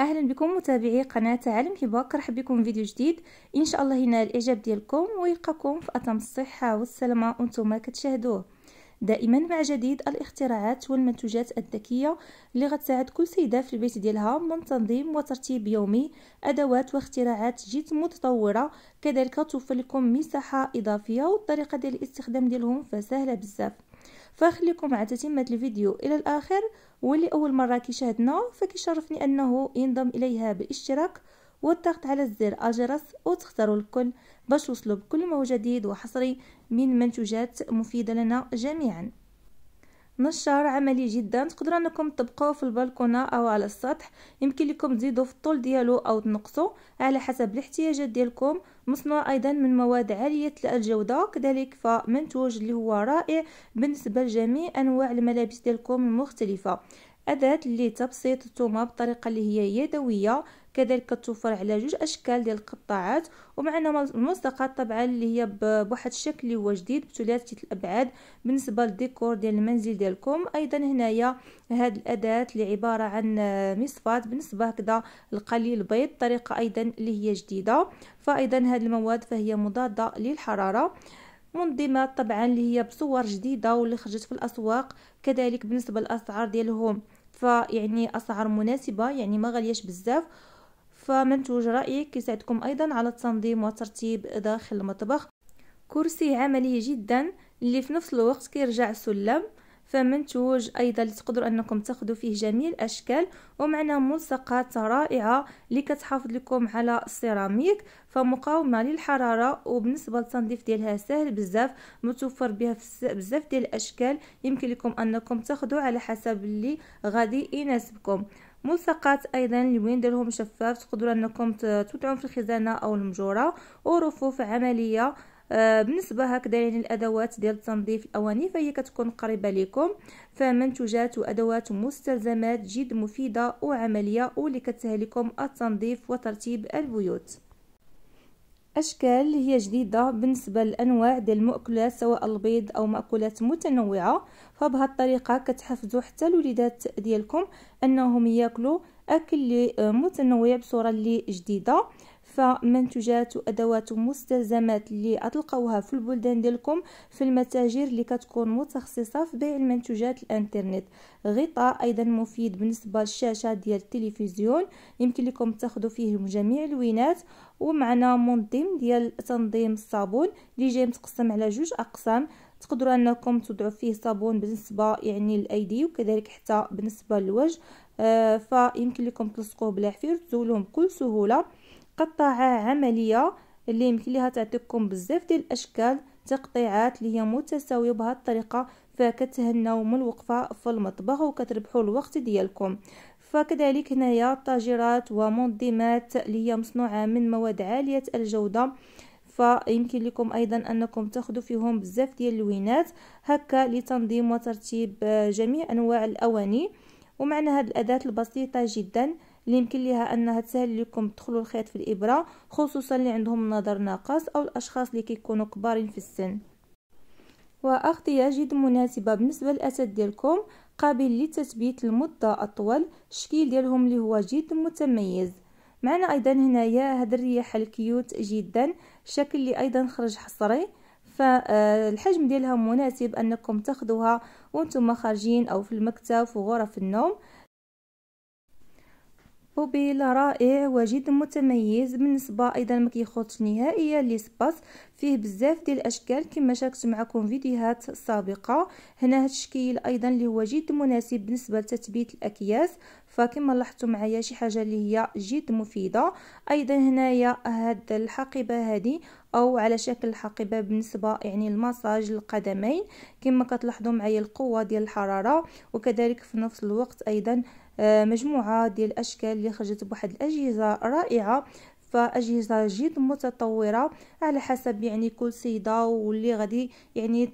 اهلا بكم متابعي قناه عالم كباك رحب بكم فيديو جديد ان شاء الله ينال الاعجاب ديالكم ويلقاكم في اتم الصحه والسلامه وانتم كتشاهدوه دائما مع جديد الاختراعات والمنتوجات الذكيه اللي غتساعد كل سيده في البيت ديالها من تنظيم وترتيب يومي ادوات واختراعات جد متطوره كذلك توفر لكم مساحه اضافيه والطريقه ديال الاستخدام ديالهم فسهله بزاف فخليكم مع تتمه الفيديو الى الاخر واللي أول مرة كيشاهدنا فكيشرفني أنه ينضم إليها بالاشتراك والضغط على الزر الجرس وتختاروا الكل باش توصلوا بكل ما هو جديد وحصري من منتوجات مفيدة لنا جميعاً نشار عملي جدا تقدروا انكم تطبقوه في البلكونه او على السطح يمكن لكم تزيدوا في الطول ديالو او تنقصوا على حسب الاحتياجات ديالكم مصنوع ايضا من مواد عاليه الجوده كذلك فمنتوج اللي هو رائع بالنسبه لجميع انواع الملابس ديالكم المختلفه اداه لتبسيط الثومه بطريقه اللي هي يدويه كذلك كتوفر على جوج اشكال ديال القطاعات ومعنا الملصقات طبعا اللي هي بواحد الشكل اللي هو جديد بثلاثيه الابعاد بالنسبه للديكور ديال المنزل ديالكم ايضا هنايا هاد الاداه اللي عباره عن آه، مصفات بالنسبه هكذا القليل البيض طريقه ايضا اللي هي جديده فايضا هاد المواد فهي مضاده للحراره منظمات طبعا اللي هي بصور جديده واللي خرجت في الاسواق كذلك بالنسبه للاسعار ديالهم فيعني اسعار مناسبه يعني ما غالياش بزاف فمنتوج رأيك يساعدكم أيضا على التنظيم وترتيب داخل المطبخ كرسي عملي جدا اللي في نفس الوقت كيرجع سلم فمنتوج ايضا اللي تقدروا انكم تاخذوا فيه جميع الاشكال ومعنا ملصقات رائعه اللي كتحافظ لكم على السيراميك فمقاومه للحراره وبالنسبه للتنظيف ديالها سهل بزاف متوفر بها بزاف ديال الاشكال يمكن لكم انكم تاخذوا على حسب اللي غادي يناسبكم ملصقات ايضا لوين ديرهم شفاف تقدروا انكم توضعوهم في الخزانه او المجوره ورفوف عمليه آه بالنسبه هكذا يعني الادوات ديال تنظيف الاواني فهي كتكون قريبه لكم فمنتوجات وادوات مستلزمات جد مفيده وعمليه واللي كتسهل لكم التنظيف وترتيب البيوت أشكال هي جديدة بالنسبة للأنواع ديال المأكولات سواء البيض أو مأكولات متنوعة فبهذه الطريقة كتحفزوا حتى الوليدات ديالكم أنهم يأكلوا أكل آه، متنوع بصورة اللي جديدة فمنتجات وادوات ومستلزمات اللي غتلقاوها في البلدان ديالكم في المتاجر اللي كتكون متخصصه في بيع المنتجات الانترنت غطاء ايضا مفيد بالنسبه للشاشه ديال التلفزيون يمكن لكم تاخذوا فيه جميع الوينات ومعنا منظم ديال تنظيم الصابون اللي جاي متقسم على جوج اقسام تقدروا انكم تضعوا فيه صابون بالنسبه يعني الايدي وكذلك حتى بالنسبه للوجه آه فيمكن لكم تلصقوه بلا حفير تزولوه بكل سهوله قطعة عملية اللي يمكن ليها تعطيكم بزاف ديال الاشكال تقطيعات اللي هي متساويه بهذه الطريقه فكتهناو من الوقفه في المطبخ وكتربحوا الوقت ديالكم فكذلك هنايا طاجرات ومنظمات اللي هي مصنوعه من مواد عاليه الجوده فيمكن لكم ايضا انكم تاخذوا فيهم بزاف ديال اللوينات هكا لتنظيم وترتيب جميع انواع الاواني ومعنى هذه الاداه البسيطه جدا اللي يمكن ليها انها تسهل لكم تدخلوا الخيط في الابره خصوصا اللي عندهم نظر ناقص او الاشخاص اللي كيكونوا كبارين في السن واغطيه جد مناسبه بالنسبه للاسد ديالكم قابل للتثبيت لمده اطول الشكل ديالهم اللي هو جد متميز معنا ايضا هنايا هاد الرياح الكيوت جدا الشكل اللي ايضا خرج حصري فالحجم ديالها مناسب انكم تاخذوها وانتم خارجين او في المكتب وغرف النوم بوبيل رائع وجد متميز بالنسبه ايضا ما كيخوتش نهائيا لي سباس فيه بزاف ديال الاشكال كما شاركت معكم فيديوهات سابقه هنا هذا الشكل ايضا اللي هو جد مناسب بالنسبه لتثبيت الاكياس فكما لاحظتوا معايا شي حاجه اللي هي جد مفيده ايضا هنايا هاد الحقيبه هذه او على شكل الحقيبه بالنسبه يعني المساج للقدمين كما كتلاحظوا معايا القوه ديال الحراره وكذلك في نفس الوقت ايضا آه، مجموعة ديال الأشكال اللي خرجت بواحد الأجهزة رائعة فأجهزة جد متطورة على حسب يعني كل سيدة واللي غادي يعني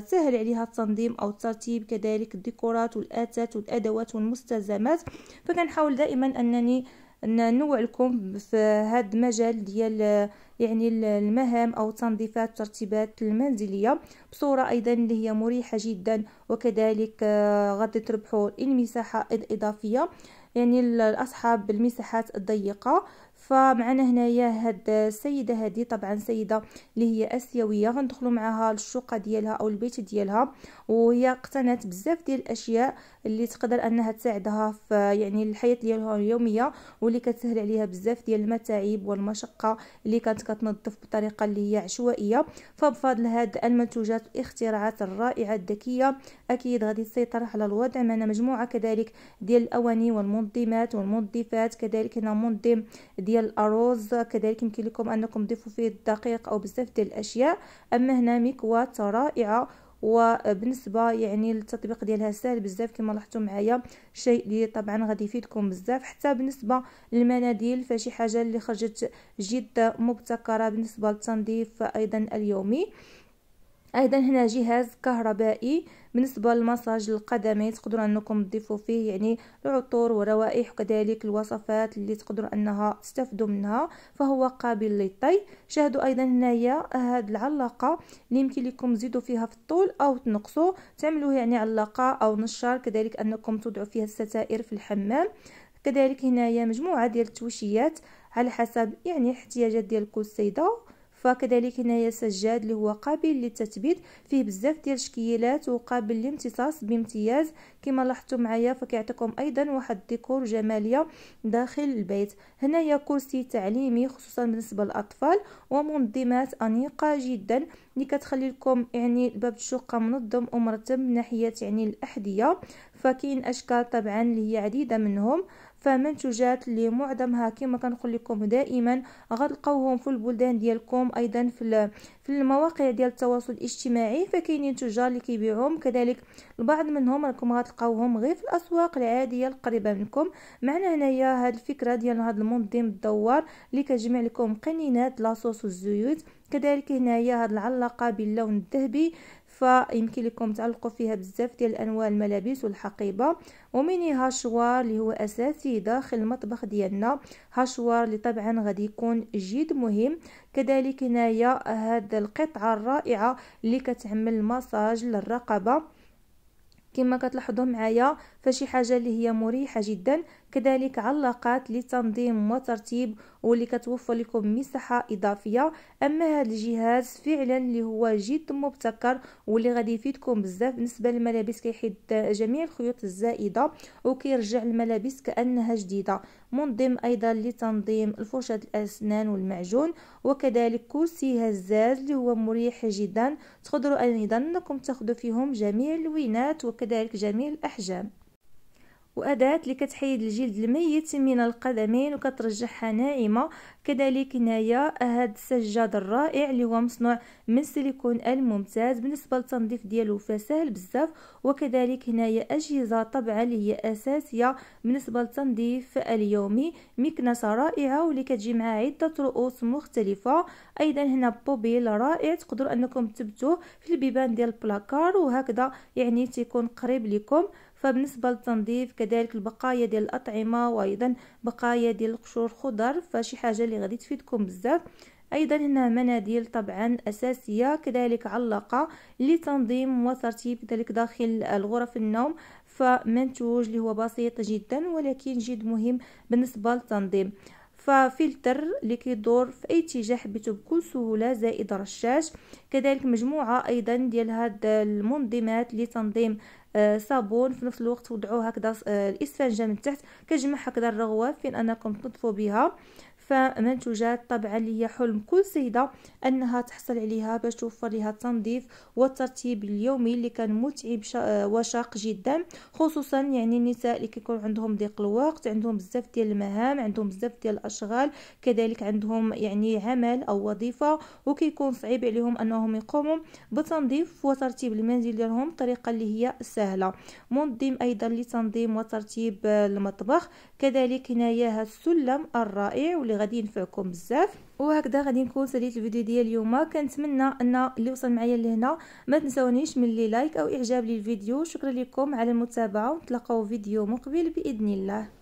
تسهل عليها التنظيم أو الترتيب كذلك الديكورات والآتات والأدوات والمستلزمات فكنحاول دائما أنني ننوع لكم في هذا المجال ديال يعني المهام او تنظيفات ترتيبات المنزليه بصوره ايضا اللي هي مريحه جدا وكذلك آه، غادي تربحوا المساحه الاضافيه يعني الاصحاب المساحات الضيقه فمعنا هنايا هاد السيده هادي طبعا سيده اللي هي اسيويه غندخلوا معاها للشقه ديالها او البيت ديالها وهي اقتنت بزاف ديال الاشياء اللي تقدر انها تساعدها في يعني الحياه ديالها اليوميه واللي كتسهل عليها بزاف ديال المتاعب والمشقه اللي كانت كتنظف بطريقه اللي هي عشوائيه فبفضل هاد المنتوجات والاختراعات الرائعه الذكيه اكيد غادي تسيطر على الوضع معنا مجموعه كذلك ديال الاواني والمنظمات والمنظفات كذلك هنا منظم ديال الأرز كذلك يمكن لكم أنكم تضيفوا فيه الدقيق أو بزاف ديال الأشياء أما هنا مكواة رائعة وبالنسبه يعني التطبيق ديالها سهل بزاف كما لاحظتوا معايا شيء اللي طبعا غادي يفيدكم بزاف حتى بالنسبه للمناديل فشي حاجه اللي خرجت جد مبتكره بالنسبه للتنظيف ايضا اليومي ايضا هنا جهاز كهربائي بالنسبه للمساج القدمي تقدروا انكم تضيفوا فيه يعني العطور وروائح وكذلك الوصفات اللي تقدروا انها تستفدوا منها فهو قابل للطي شاهدوا ايضا هنايا هاد العلاقه اللي يمكن لكم تزيدوا فيها في الطول او تنقصوا تعملوا يعني علاقه او نشار كذلك انكم توضعوا فيها الستائر في الحمام كذلك هنايا مجموعه ديال التوشيات على حسب يعني احتياجات ديال كل سيده فكذلك هنايا سجاد اللي هو قابل للتثبيت فيه بزاف ديال الشكيلات وقابل للامتصاص بامتياز كما لاحظتوا معايا فكيعطيكم ايضا واحد الديكور جماليه داخل البيت هنايا كرسي تعليمي خصوصا بالنسبه للاطفال ومنظمات انيقه جدا اللي كتخلي لكم يعني باب الشقه منظم ومرتب من ناحيه يعني الاحذيه فكاين اشكال طبعا اللي هي عديده منهم فمنتوجات اللي معظمها كما كنقول لكم دائما غتلقاوهم في البلدان ديالكم ايضا في في المواقع ديال التواصل الاجتماعي فكاينين تجار اللي كيبيعوهم كذلك البعض منهم راكم غتلقاوهم غير في الاسواق العاديه القريبه منكم معنا هنايا هاد الفكره ديال هاد المنظم الدوار اللي كجمع لكم قنينات لاصوص والزيوت كذلك هنايا هاد العلاقه باللون الذهبي فيمكن لكم تعلقوا فيها بزاف ديال انواع الملابس والحقيبه وميني هاشوار اللي هو اساسي داخل المطبخ ديالنا هاشوار اللي طبعا غادي يكون جد مهم كذلك هنايا هاد القطعه الرائعه اللي كتعمل مساج للرقبه كما كتلاحظوا معايا فشي حاجه اللي هي مريحه جدا كذلك علاقات لتنظيم وترتيب واللي كتوفر لكم مساحه اضافيه اما هذا الجهاز فعلا اللي هو جد مبتكر واللي غادي يفيدكم بزاف بالنسبه للملابس كيحيد جميع الخيوط الزائده وكيرجع الملابس كانها جديده منظم ايضا لتنظيم الفرشاه الاسنان والمعجون وكذلك كرسي هزاز اللي هو مريح جدا تقدروا ايضا انكم تاخذوا فيهم جميع اللوينات وكذلك وكذلك جميع الأحجام وأداة لكتحيد الجلد الميت من القدمين وكترجعها ناعمة كذلك هنايا هاد السجاد الرائع اللي هو مصنوع من السيليكون الممتاز بالنسبة للتنظيف ديالو فسهل بزاف وكذلك هنايا أجهزة طبعا اللي هي أساسية بالنسبة للتنظيف اليومي مكنسة رائعة واللي كتجي مع عدة رؤوس مختلفة أيضا هنا بوبيل رائع تقدروا أنكم تبتوه في البيبان ديال البلاكار وهكذا يعني تيكون قريب لكم فبالنسبة للتنظيف كذلك البقايا ديال الأطعمة وأيضا بقايا ديال القشور خضر فشي حاجة اللي غادي تفيدكم بزاف ايضا هنا مناديل طبعا اساسيه كذلك علقه لتنظيم وترتيب ذلك داخل الغرف النوم فمنتوج اللي هو بسيط جدا ولكن جد مهم بالنسبه للتنظيم ففلتر اللي كيدور في اي اتجاه حبيتو بكل سهوله زائد رشاش كذلك مجموعه ايضا ديال هاد المنظمات لتنظيم آه صابون في نفس الوقت وضعوا هكذا آه الاسفنجه من تحت كجمع هكذا الرغوه فين انكم تنظفوا بها فمنتوجات طبعا اللي هي حلم كل سيدة أنها تحصل عليها باش توفر لها التنظيف والترتيب اليومي اللي كان متعب وشاق جدا خصوصا يعني النساء اللي كيكون عندهم ضيق الوقت عندهم بزاف ديال المهام عندهم بزاف ديال الأشغال كذلك عندهم يعني عمل أو وظيفة وكيكون صعيب عليهم أنهم يقوموا بتنظيف وترتيب المنزل ديالهم بطريقة اللي هي سهلة منظم أيضا لتنظيم وترتيب المطبخ كذلك هنايا السلم الرائع واللي غادي ينفعكم بزاف وهكذا غادي نكون ساليت الفيديو ديال اليوم كنتمنى ان اللي وصل معايا لهنا ما تنساونيش من لي لايك او اعجاب للفيديو شكرا لكم على المتابعه ونتلاقاو فيديو مقبل باذن الله